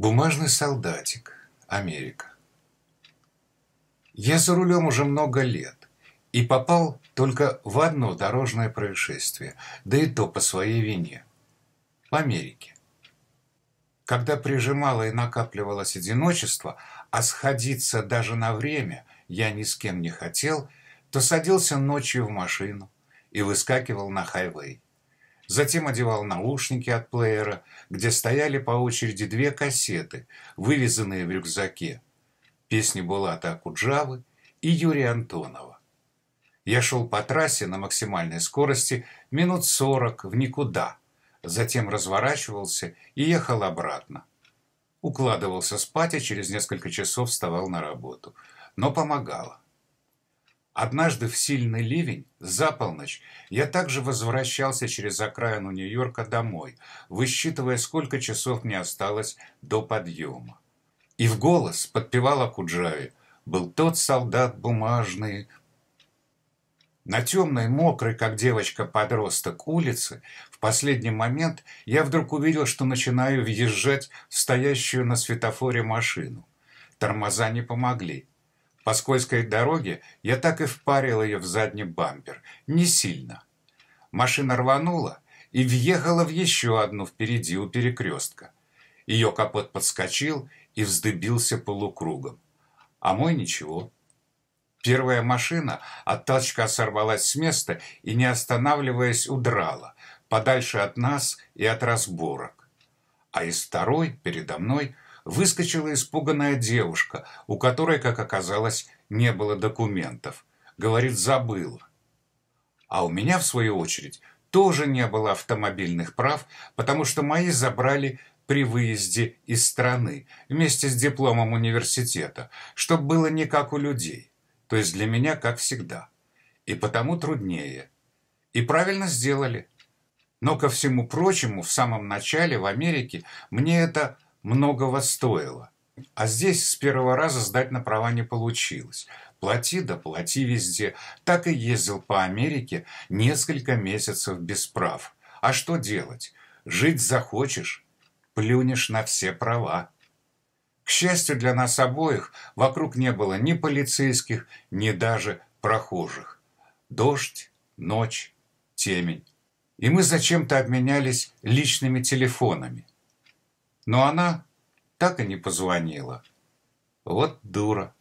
Бумажный солдатик. Америка. Я за рулем уже много лет и попал только в одно дорожное происшествие, да и то по своей вине. В Америке. Когда прижимало и накапливалось одиночество, а сходиться даже на время я ни с кем не хотел, то садился ночью в машину и выскакивал на хайвей. Затем одевал наушники от плеера, где стояли по очереди две кассеты, вывезенные в рюкзаке. Песни Булата Акуджавы и Юрия Антонова. Я шел по трассе на максимальной скорости минут сорок в никуда, затем разворачивался и ехал обратно. Укладывался спать, а через несколько часов вставал на работу. Но помогало. Однажды в сильный ливень, за полночь, я также возвращался через окраину Нью-Йорка домой, высчитывая, сколько часов мне осталось до подъема. И в голос подпевала Куджаве «Был тот солдат бумажный». На темной, мокрой, как девочка-подросток, улице в последний момент я вдруг увидел, что начинаю въезжать в стоящую на светофоре машину. Тормоза не помогли. По скользкой дороге я так и впарил ее в задний бампер. Не сильно. Машина рванула и въехала в еще одну впереди у перекрестка. Ее капот подскочил и вздыбился полукругом. А мой ничего. Первая машина от толчка сорвалась с места и, не останавливаясь, удрала, подальше от нас и от разборок. А из второй, передо мной, выскочила испуганная девушка, у которой, как оказалось, не было документов. Говорит, забыл. А у меня, в свою очередь, тоже не было автомобильных прав, потому что мои забрали при выезде из страны вместе с дипломом университета, чтобы было не как у людей, то есть для меня как всегда. И потому труднее. И правильно сделали. Но ко всему прочему, в самом начале в Америке мне это многого стоило. А здесь с первого раза сдать на права не получилось. Плати да плати везде. Так и ездил по Америке несколько месяцев без прав. А что делать? Жить захочешь, плюнешь на все права. К счастью для нас обоих, вокруг не было ни полицейских, ни даже прохожих. Дождь, ночь, темень. И мы зачем-то обменялись личными телефонами но она так и не позвонила. Вот дура.